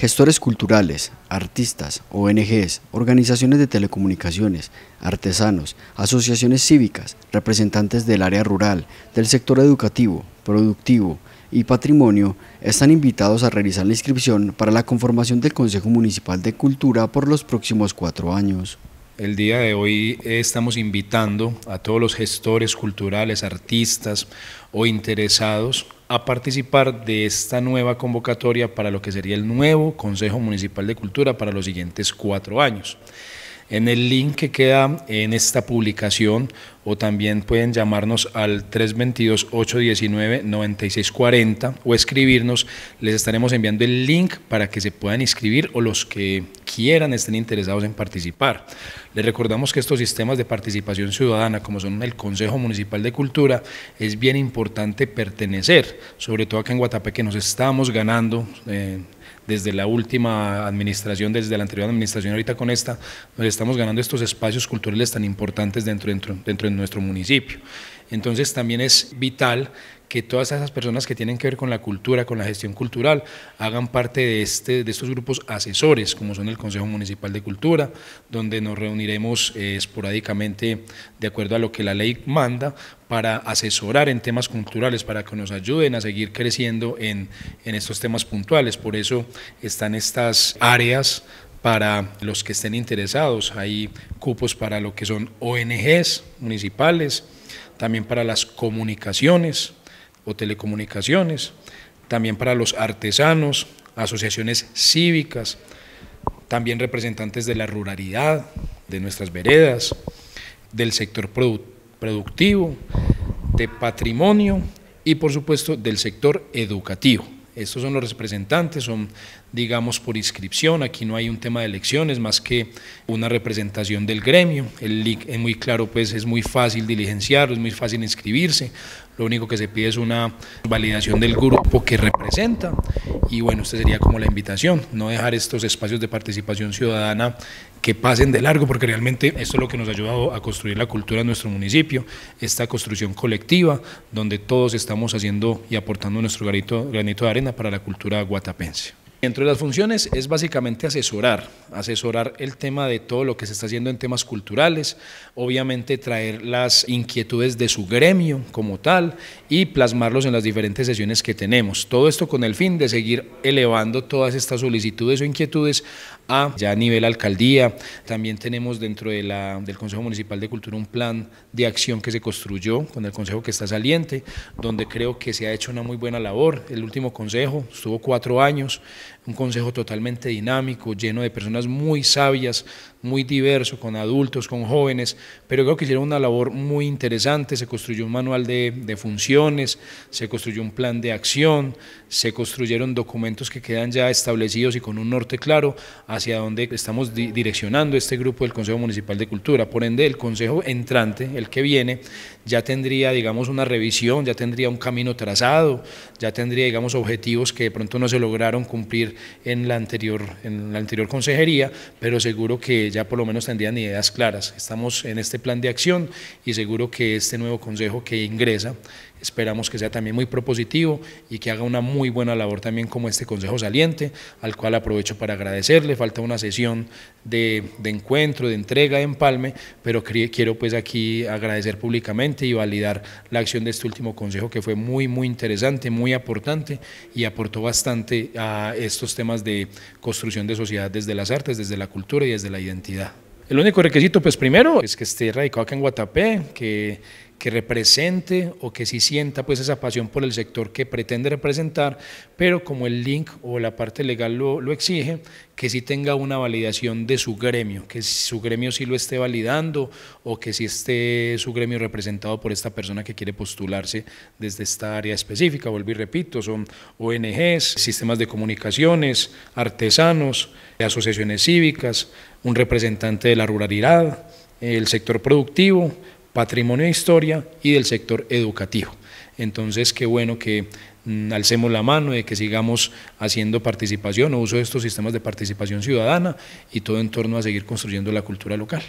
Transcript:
Gestores culturales, artistas, ONGs, organizaciones de telecomunicaciones, artesanos, asociaciones cívicas, representantes del área rural, del sector educativo, productivo y patrimonio están invitados a realizar la inscripción para la conformación del Consejo Municipal de Cultura por los próximos cuatro años. El día de hoy estamos invitando a todos los gestores culturales, artistas o interesados a participar de esta nueva convocatoria para lo que sería el nuevo Consejo Municipal de Cultura para los siguientes cuatro años. En el link que queda en esta publicación o también pueden llamarnos al 322-819-9640 o escribirnos, les estaremos enviando el link para que se puedan inscribir o los que quieran, estén interesados en participar. Les recordamos que estos sistemas de participación ciudadana, como son el Consejo Municipal de Cultura, es bien importante pertenecer, sobre todo acá en Guatapé que nos estamos ganando. Eh, desde la última administración, desde la anterior administración, ahorita con esta, nos estamos ganando estos espacios culturales tan importantes dentro, dentro, dentro de nuestro municipio. Entonces también es vital que todas esas personas que tienen que ver con la cultura, con la gestión cultural, hagan parte de, este, de estos grupos asesores, como son el Consejo Municipal de Cultura, donde nos reuniremos eh, esporádicamente de acuerdo a lo que la ley manda para asesorar en temas culturales, para que nos ayuden a seguir creciendo en, en estos temas puntuales. Por eso están estas áreas para los que estén interesados. Hay cupos para lo que son ONGs municipales, también para las comunicaciones o telecomunicaciones, también para los artesanos, asociaciones cívicas, también representantes de la ruralidad, de nuestras veredas, del sector productivo, de patrimonio y por supuesto del sector educativo. Estos son los representantes, son, digamos, por inscripción. Aquí no hay un tema de elecciones más que una representación del gremio. El es muy claro, pues es muy fácil diligenciarlo, es muy fácil inscribirse. Lo único que se pide es una validación del grupo que representa. Y bueno, esta sería como la invitación, no dejar estos espacios de participación ciudadana que pasen de largo, porque realmente esto es lo que nos ha ayudado a construir la cultura de nuestro municipio, esta construcción colectiva, donde todos estamos haciendo y aportando nuestro granito, granito de arena para la cultura guatapense. de las funciones es básicamente asesorar, asesorar el tema de todo lo que se está haciendo en temas culturales, obviamente traer las inquietudes de su gremio como tal y plasmarlos en las diferentes sesiones que tenemos. Todo esto con el fin de seguir elevando todas estas solicitudes o inquietudes ya a nivel alcaldía. También tenemos dentro de la, del Consejo Municipal de Cultura un plan de acción que se construyó con el Consejo que está saliente, donde creo que se ha hecho una muy buena labor. El último Consejo estuvo cuatro años, un Consejo totalmente dinámico, lleno de personas muy sabias, muy diversos, con adultos, con jóvenes, pero creo que hicieron una labor muy interesante. Se construyó un manual de, funciones, se construyó un plan de acción, se construyeron documentos que quedan ya establecidos y con un norte claro hacia dónde estamos direccionando este grupo del Consejo Municipal de Cultura. Por ende, el Consejo entrante, el que viene, ya tendría, digamos, una revisión, ya tendría un camino trazado, ya tendría, digamos, objetivos que de pronto no se lograron cumplir en la anterior, en la anterior consejería, pero seguro que ya por lo menos tendrían ideas claras. Estamos en este plan de acción y seguro que este nuevo Consejo que ingresa, esperamos que sea también muy propositivo y que haga una muy buena labor también como este Consejo saliente, al cual aprovecho para agradecerle falta una sesión de, de encuentro, de entrega, de empalme, pero quiero pues aquí agradecer públicamente y validar la acción de este último consejo que fue muy, muy interesante, muy aportante y aportó bastante a estos temas de construcción de sociedad desde las artes, desde la cultura y desde la identidad. El único requisito, pues primero, es que esté radicado acá en Guatapé, que que represente o que sí sienta pues esa pasión por el sector que pretende representar, pero como el link o la parte legal lo, lo exige, que sí tenga una validación de su gremio, que su gremio sí lo esté validando o que sí esté su gremio representado por esta persona que quiere postularse desde esta área específica, vuelvo y repito, son ONGs, sistemas de comunicaciones, artesanos, asociaciones cívicas, un representante de la ruralidad, el sector productivo, patrimonio de historia y del sector educativo. Entonces, qué bueno que mm, alcemos la mano y que sigamos haciendo participación o uso de estos sistemas de participación ciudadana y todo en torno a seguir construyendo la cultura local.